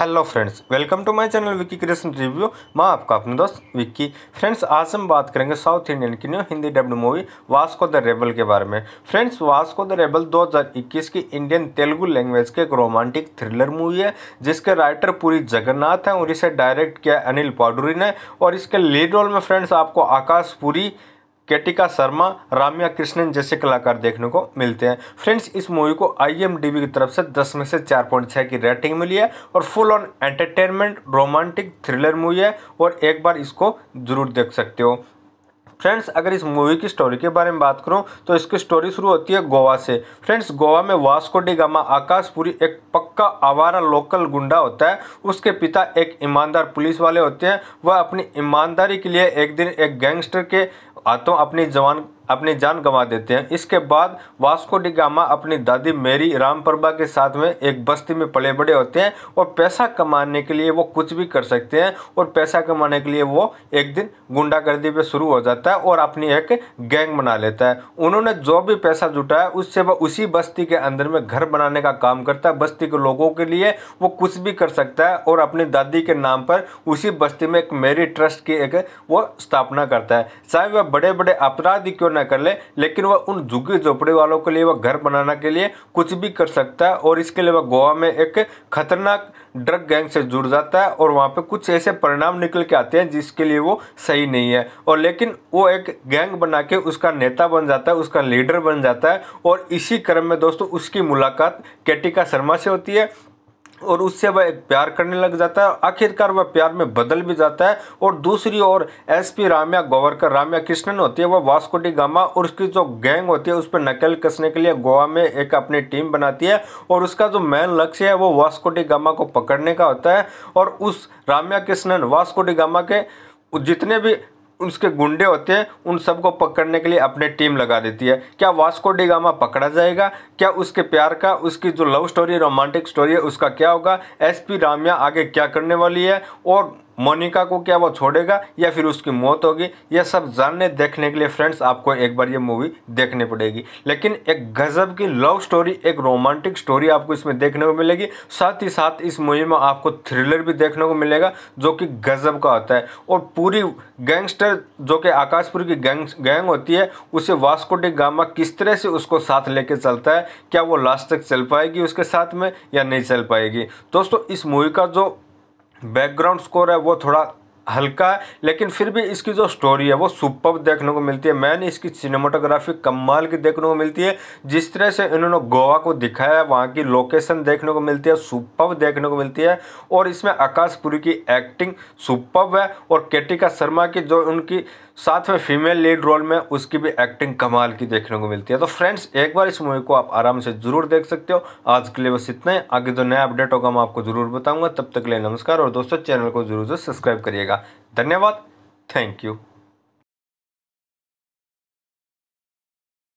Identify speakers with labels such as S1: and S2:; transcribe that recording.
S1: hello friends welcome to my channel Vicky creation review मैं आपका अपने दोस्त विक्की फ्रेंड्स आज हम बात करेंगे साउथ इंडियन की new Hindi dubbed movie Vasco the rebel के बारे में फ्रेंड्स वास्को द रेबल 2021 की इंडियन तेलुगु लैंग्वेज के एक रोमांटिक थ्रिलर मूवी है जिसके राइटर पूरी जगन्नाथ हैं और इसे डायरेक्ट किया अनिल पाडुरी ने और इसके लीड रोल में फ्रेंड्स आपको आकाश पूरी केटिका शर्मा राम्या कृष्णन जैसे कलाकार देखने को मिलते हैं फ्रेंड्स इस मूवी को आई की तरफ से 10 में से 4.6 की रेटिंग मिली है और full on entertainment romantic thriller movie है और एक बार इसको ज़रूर देख सकते हो फ्रेंड्स अगर इस मूवी की स्टोरी के बारे में बात करूं तो इसकी स्टोरी शुरू होती है गोवा से फ्रेंड्स गोवा में वास्को डी गामा आकाशपुरी एक पक्का आवारा लोकल गुंडा होता है उसके पिता एक ईमानदार पुलिस वाले होते हैं वह अपनी ईमानदारी के लिए एक दिन एक गैंगस्टर के आता हूँ अपनी जबान अपनी जान गंवा देते हैं इसके बाद वास्को डी गामा अपनी दादी मेरी रामप्रभा के साथ में एक बस्ती में पले बड़े होते हैं और पैसा कमाने के लिए वो कुछ भी कर सकते हैं और पैसा कमाने के लिए वो एक दिन गुंडागर्दी पे शुरू हो जाता है और अपनी एक गैंग बना लेता है उन्होंने जो भी पैसा जुटाया उससे वह उसी बस्ती के अंदर में घर बनाने का काम करता है बस्ती के लोगों के लिए वो कुछ भी कर सकता है और अपनी दादी के नाम पर उसी बस्ती में एक मेरी ट्रस्ट की एक वो स्थापना करता है चाहे वह बड़े बड़े अपराधी क्यों ना कर ले, लेकिन वह उन झुग्गी झोपड़ी वालों के लिए वह घर बनाने के लिए कुछ भी कर सकता है और इसके लिए वह गोवा में एक खतरनाक ड्रग गैंग से जुड़ जाता है और वहाँ पे कुछ ऐसे परिणाम निकल के आते हैं जिसके लिए वो सही नहीं है और लेकिन वो एक गैंग बना के उसका नेता बन जाता है उसका लीडर बन जाता है और इसी क्रम में दोस्तों उसकी मुलाकात केटिका शर्मा से होती है और उससे वह एक प्यार करने लग जाता है आखिरकार वह प्यार में बदल भी जाता है और दूसरी ओर एसपी राम्या गोवरकर राम्या कृष्णन होती है वह वास्कोडी गामा और उसकी जो गैंग होती है उस पर नकल कसने के लिए गोवा में एक अपनी टीम बनाती है और उसका जो मेन लक्ष्य है वो वास्कोडी गामा को पकड़ने का होता है और उस राम्या कृष्णन वास्कोडी गामा के जितने भी उसके गुंडे होते हैं उन सबको पकड़ने के लिए अपने टीम लगा देती है क्या वास्को डिगामा पकड़ा जाएगा क्या उसके प्यार का उसकी जो लव स्टोरी रोमांटिक स्टोरी है उसका क्या होगा एस पी रामिया आगे क्या करने वाली है और मोनिका को क्या वो छोड़ेगा या फिर उसकी मौत होगी यह सब जानने देखने के लिए फ्रेंड्स आपको एक बार ये मूवी देखनी पड़ेगी लेकिन एक गजब की लव स्टोरी एक रोमांटिक स्टोरी आपको इसमें देखने को मिलेगी साथ ही साथ इस मूवी में आपको थ्रिलर भी देखने को मिलेगा जो कि गजब का होता है और पूरी गैंगस्टर जो कि आकाशपुर की गैंग गैंग होती है उसे डी गामा किस तरह से उसको साथ लेके चलता है क्या वो लास्ट तक चल पाएगी उसके साथ में या नहीं चल पाएगी दोस्तों इस मूवी का जो बैकग्राउंड स्कोर है वो थोड़ा हल्का है लेकिन फिर भी इसकी जो स्टोरी है वो सुपर देखने को मिलती है मैंने इसकी सिनेमाटोग्राफी कमाल की देखने को मिलती है जिस तरह से इन्होंने गोवा को दिखाया है वहाँ की लोकेशन देखने को मिलती है सुपर देखने को मिलती है और इसमें आकाशपुरी की एक्टिंग सुपर है और केटिका शर्मा की जो उनकी साथ में फीमेल लीड रोल में उसकी भी एक्टिंग कमाल की देखने को मिलती है तो फ्रेंड्स एक बार इस मूवी को आप आराम से ज़रूर देख सकते हो आज के लिए बस इतना ही आगे जो नया अपडेट होगा मैं आपको ज़रूर बताऊँगा तब तक के लिए नमस्कार और दोस्तों चैनल को ज़रूर से सब्सक्राइब करिएगा धन्यवाद थैंक यू